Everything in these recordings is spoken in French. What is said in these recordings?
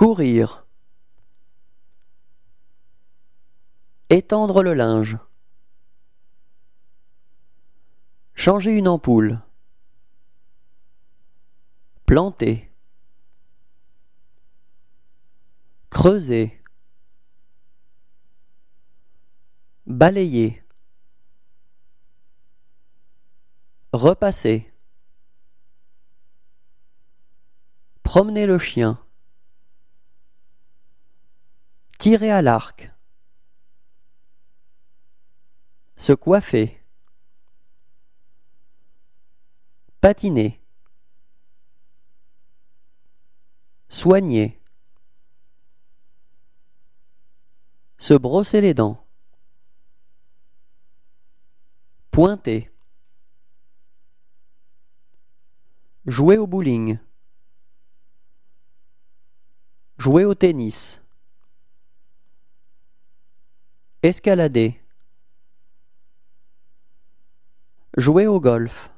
Courir Étendre le linge Changer une ampoule Planter Creuser Balayer Repasser Promener le chien Tirer à l'arc. Se coiffer. Patiner. Soigner. Se brosser les dents. Pointer. Jouer au bowling. Jouer au tennis. Escalader Jouer au golf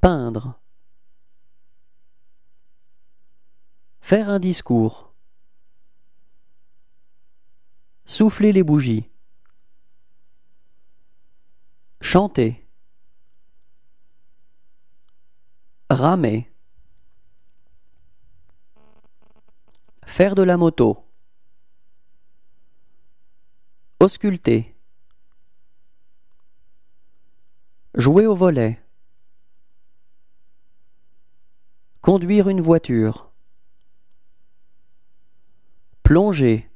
Peindre Faire un discours Souffler les bougies Chanter Ramer Faire de la moto Ausculter Jouer au volet Conduire une voiture Plonger